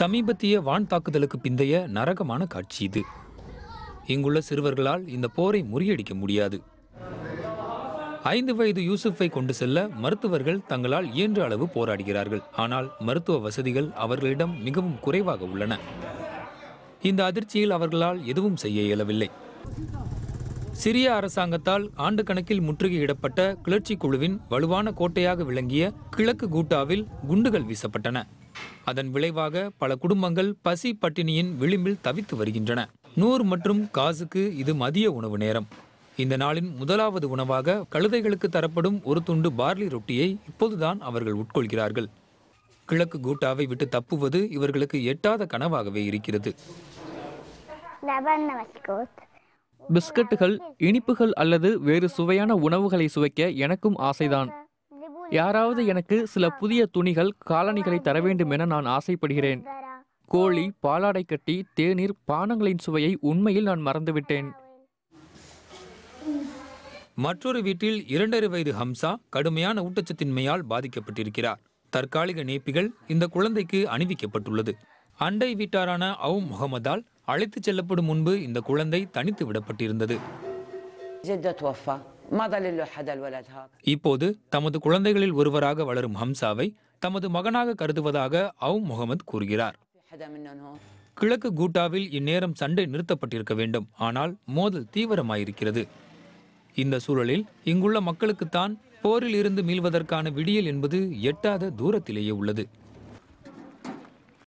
சமீபத்திய வான் தாக்குதலுக்கு பிந்தைய நரகமான காட்சி இது இங்குள்ள சிறுவர்களால் இந்த போரை முறியடிக்க முடியாது ஐந்து வயது யூசுஃபை கொண்டு செல்ல மருத்துவர்கள் தங்களால் இயன்ற அளவு போராடுகிறார்கள் ஆனால் மருத்துவ வசதிகள் அவர்களிடம் மிகவும் குறைவாக உள்ளன இந்த அதிர்ச்சியில் அவர்களால் எதுவும் செய்ய இயலவில்லை சிரிய அரசாங்கத்தால் ஆண்டு கணக்கில் முற்றுகையிடப்பட்ட கிளர்ச்சி குழுவின் வலுவான கோட்டையாக விளங்கிய கிழக்கு கூட்டாவில் குண்டுகள் வீசப்பட்டன அதன் விளைவாக பல குடும்பங்கள் பசி பட்டினியின் விளிம்பில் தவித்து வருகின்றன நூர் மற்றும் காசுக்கு இது மதிய உணவு நேரம் இந்த நாளின் முதலாவது உணவாக கழுதைகளுக்கு தரப்படும் ஒரு துண்டு பார்லி ரொட்டியை இப்போதுதான் அவர்கள் உட்கொள்கிறார்கள் கிழக்கு கூட்டாவை விட்டு தப்புவது இவர்களுக்கு எட்டாத கனவாகவே இருக்கிறது பிஸ்கட்டுகள் இனிப்புகள் அல்லது வேறு சுவையான உணவுகளை சுவைக்க எனக்கும் ஆசைதான் யாராவது எனக்கு சில புதிய துணிகள் காலணிகளை தர வேண்டும் என நான் ஆசைப்படுகிறேன் கோழி பாலாடை கட்டி தேநீர் பானங்களின் சுவையை உண்மையில் நான் மறந்துவிட்டேன் மற்றொரு வீட்டில் இரண்டரை வயது ஹம்சா கடுமையான ஊட்டச்சத்தின்மையால் பாதிக்கப்பட்டிருக்கிறார் தற்காலிக நேப்பிகள் இந்த குழந்தைக்கு அணிவிக்கப்பட்டுள்ளது அண்டை வீட்டாரான அவு முகமதால் அழைத்துச் செல்லப்படும் முன்பு இந்த குழந்தை தனித்து விடப்பட்டிருந்தது இப்போது தமது குழந்தைகளில் ஒருவராக வளரும் ஹம்சாவை தமது மகனாக கருதுவதாக அவு முகமது கூறுகிறார் கிழக்கு கூட்டாவில் இந்நேரம் சண்டை நிறுத்தப்பட்டிருக்க வேண்டும் ஆனால் மோதல் தீவிரமாயிருக்கிறது இந்த சூழலில் இங்குள்ள மக்களுக்குத்தான் போரில் இருந்து மீள்வதற்கான விடியல் என்பது எட்டாத தூரத்திலேயே உள்ளது